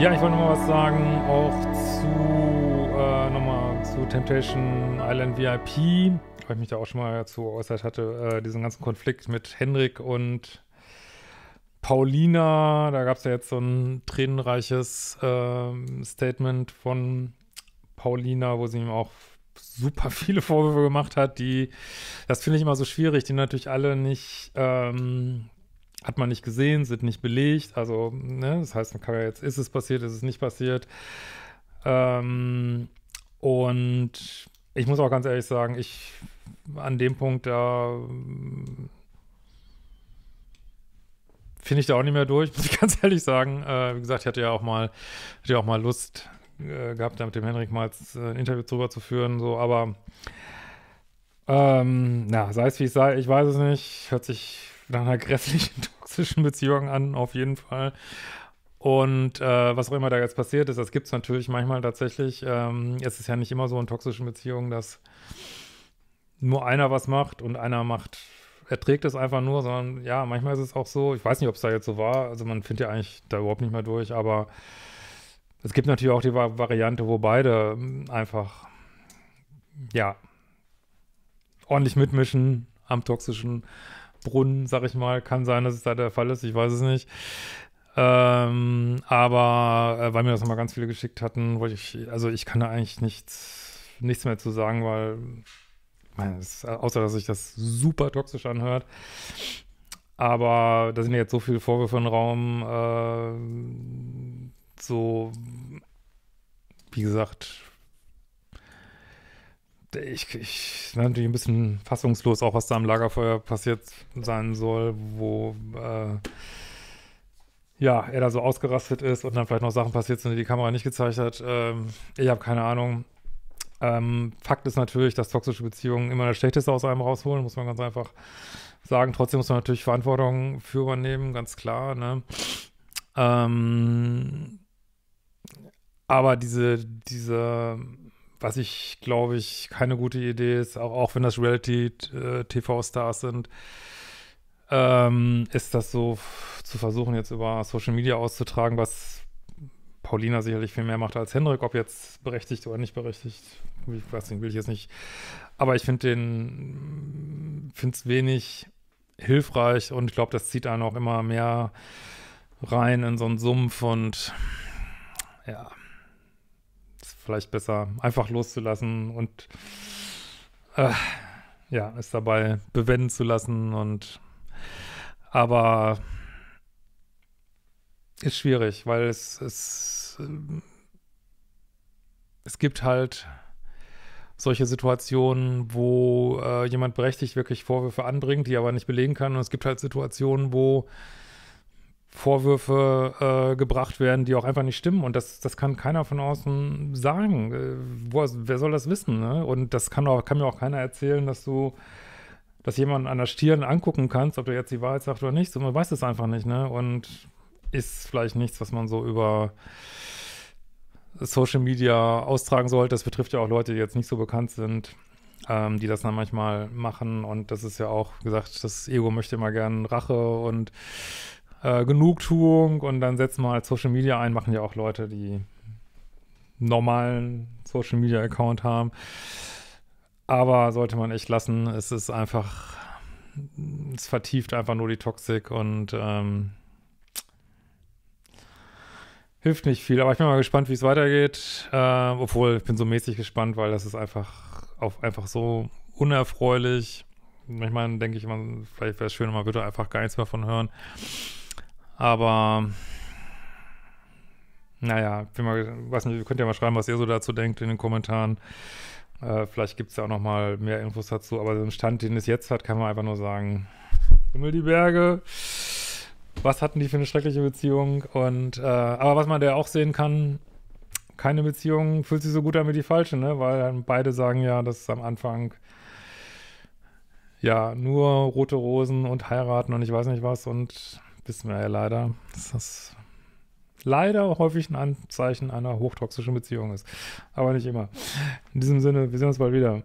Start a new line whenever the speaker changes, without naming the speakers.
Ja, ich wollte nochmal was sagen, auch zu, äh, nochmal zu Temptation Island VIP, weil ich mich da auch schon mal dazu geäußert hatte, äh, diesen ganzen Konflikt mit Henrik und Paulina. Da gab es ja jetzt so ein tränenreiches äh, Statement von Paulina, wo sie ihm auch super viele Vorwürfe gemacht hat, die, das finde ich immer so schwierig, die natürlich alle nicht ähm, hat man nicht gesehen, sind nicht belegt. Also, ne, das heißt, man kann ja jetzt, ist es passiert, ist es nicht passiert. Ähm, und ich muss auch ganz ehrlich sagen, ich an dem Punkt da finde ich da auch nicht mehr durch, muss ich ganz ehrlich sagen. Äh, wie gesagt, ich hatte ja auch mal, hatte ja auch mal Lust äh, gehabt, da mit dem Henrik mal äh, ein Interview drüber zu führen, so, aber ähm, na, sei es wie es sei, ich weiß es nicht, hört sich nach einer grässlichen toxischen Beziehung an, auf jeden Fall. Und äh, was auch immer da jetzt passiert ist, das gibt es natürlich manchmal tatsächlich. Ähm, es ist ja nicht immer so in toxischen Beziehungen, dass nur einer was macht und einer macht, erträgt es einfach nur, sondern ja, manchmal ist es auch so, ich weiß nicht, ob es da jetzt so war, also man findet ja eigentlich da überhaupt nicht mehr durch, aber es gibt natürlich auch die Variante, wo beide ähm, einfach, ja, ordentlich mitmischen am toxischen Brunnen, sag ich mal. Kann sein, dass es da der Fall ist, ich weiß es nicht. Ähm, aber äh, weil mir das nochmal ganz viele geschickt hatten, wollte ich, also ich kann da eigentlich nichts, nichts mehr zu sagen, weil, meine, das, außer dass sich das super toxisch anhört. Aber da sind ja jetzt so viele Vorwürfe im Raum, äh, so, wie gesagt, ich, ich war natürlich ein bisschen fassungslos, auch was da im Lagerfeuer passiert sein soll, wo äh, ja, er da so ausgerastet ist und dann vielleicht noch Sachen passiert sind, die die Kamera nicht gezeigt hat. Ähm, ich habe keine Ahnung. Ähm, Fakt ist natürlich, dass toxische Beziehungen immer das Schlechteste aus einem rausholen, muss man ganz einfach sagen. Trotzdem muss man natürlich Verantwortung für übernehmen, ganz klar. Ne? Ähm, aber diese, diese was ich glaube ich keine gute Idee ist, auch, auch wenn das Reality-TV-Stars äh, sind, ähm, ist das so zu versuchen, jetzt über Social Media auszutragen, was Paulina sicherlich viel mehr macht als Hendrik, ob jetzt berechtigt oder nicht berechtigt, ich weiß nicht, will ich jetzt nicht. Aber ich finde den, finde es wenig hilfreich und ich glaube, das zieht einen auch immer mehr rein in so einen Sumpf und ja, vielleicht besser einfach loszulassen und äh, ja, es dabei bewenden zu lassen und aber ist schwierig, weil es, es, äh, es gibt halt solche Situationen, wo äh, jemand berechtigt wirklich Vorwürfe anbringt, die aber nicht belegen kann. Und es gibt halt Situationen, wo Vorwürfe äh, gebracht werden, die auch einfach nicht stimmen. Und das, das kann keiner von außen sagen. Äh, wo, wer soll das wissen? Ne? Und das kann, auch, kann, mir auch keiner erzählen, dass du, dass jemand an der Stirn angucken kannst, ob du jetzt die Wahrheit sagt oder nicht. So, man weiß es einfach nicht. Ne? Und ist vielleicht nichts, was man so über Social Media austragen sollte. Das betrifft ja auch Leute, die jetzt nicht so bekannt sind. Ähm, die das dann manchmal machen. Und das ist ja auch wie gesagt, das Ego möchte immer gern Rache und äh, Genugtuung und dann setzen wir halt Social Media ein, machen ja auch Leute, die normalen Social Media Account haben. Aber sollte man echt lassen. Es ist einfach, es vertieft einfach nur die Toxik und ähm, hilft nicht viel. Aber ich bin mal gespannt, wie es weitergeht. Äh, obwohl, ich bin so mäßig gespannt, weil das ist einfach, auf, einfach so unerfreulich. Manchmal denke ich immer, vielleicht wäre es schön, man würde einfach gar nichts mehr von hören. Aber naja, ich mal, weiß nicht, ihr könnt ja mal schreiben, was ihr so dazu denkt in den Kommentaren. Äh, vielleicht gibt es ja auch noch mal mehr Infos dazu. Aber den Stand, den es jetzt hat, kann man einfach nur sagen, Himmel die Berge. Was hatten die für eine schreckliche Beziehung? Und äh, aber was man da auch sehen kann, keine Beziehung fühlt sich so gut an wie die falsche, ne? Weil beide sagen ja, dass es am Anfang ja nur rote Rosen und heiraten und ich weiß nicht was und wissen wir ja leider, dass das leider häufig ein Anzeichen einer hochtoxischen Beziehung ist. Aber nicht immer. In diesem Sinne, wir sehen uns bald wieder.